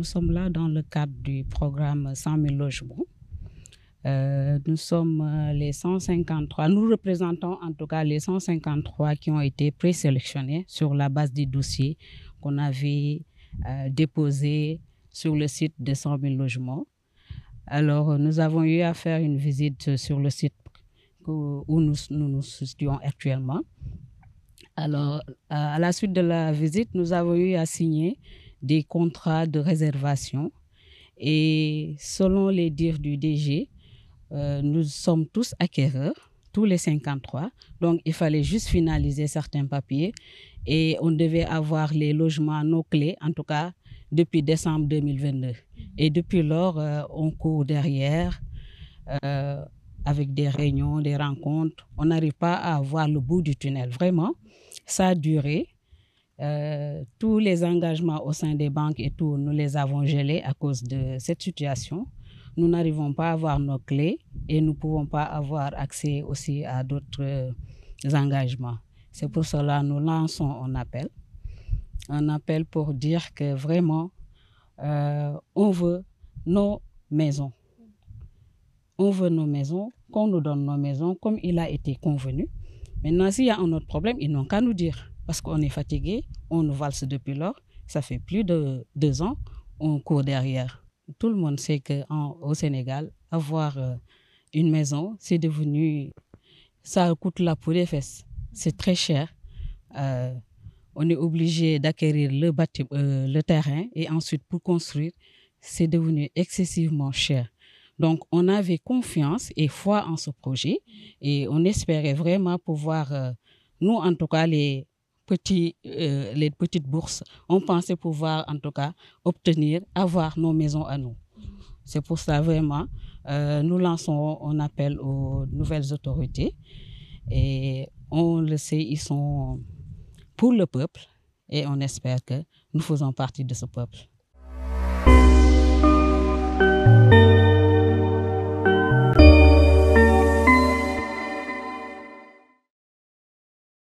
nous sommes là dans le cadre du programme 100 000 logements. Euh, nous sommes euh, les 153, nous représentons en tout cas les 153 qui ont été présélectionnés sur la base des dossiers qu'on avait euh, déposés sur le site de 100 000 logements. Alors, nous avons eu à faire une visite sur le site où nous nous, nous situons actuellement. Alors, euh, à la suite de la visite, nous avons eu à signer des contrats de réservation. Et selon les dires du DG, euh, nous sommes tous acquéreurs, tous les 53. Donc, il fallait juste finaliser certains papiers et on devait avoir les logements, nos clés, en tout cas depuis décembre 2022. Et depuis lors, euh, on court derrière euh, avec des réunions, des rencontres. On n'arrive pas à voir le bout du tunnel, vraiment. Ça a duré. Euh, tous les engagements au sein des banques et tout, nous les avons gelés à cause de cette situation. Nous n'arrivons pas à avoir nos clés et nous ne pouvons pas avoir accès aussi à d'autres euh, engagements. C'est pour cela que nous lançons un appel. Un appel pour dire que vraiment, euh, on veut nos maisons. On veut nos maisons, qu'on nous donne nos maisons comme il a été convenu. Maintenant, s'il y a un autre problème, ils n'ont qu'à nous dire parce qu'on est fatigué, on nous valse depuis lors. Ça fait plus de deux ans, on court derrière. Tout le monde sait qu'au Sénégal, avoir euh, une maison, c'est devenu. Ça coûte la peau les fesses. C'est très cher. Euh, on est obligé d'acquérir euh, le, terrain et ensuite pour construire, c'est devenu excessivement cher. Donc, on avait confiance et foi en ce projet et on espérait vraiment pouvoir, nous en tout cas, les, euh, les petites bourses, on pensait pouvoir en tout cas obtenir, avoir nos maisons à nous. C'est pour ça vraiment, euh, nous lançons un appel aux nouvelles autorités et on le sait, ils sont pour le peuple et on espère que nous faisons partie de ce peuple.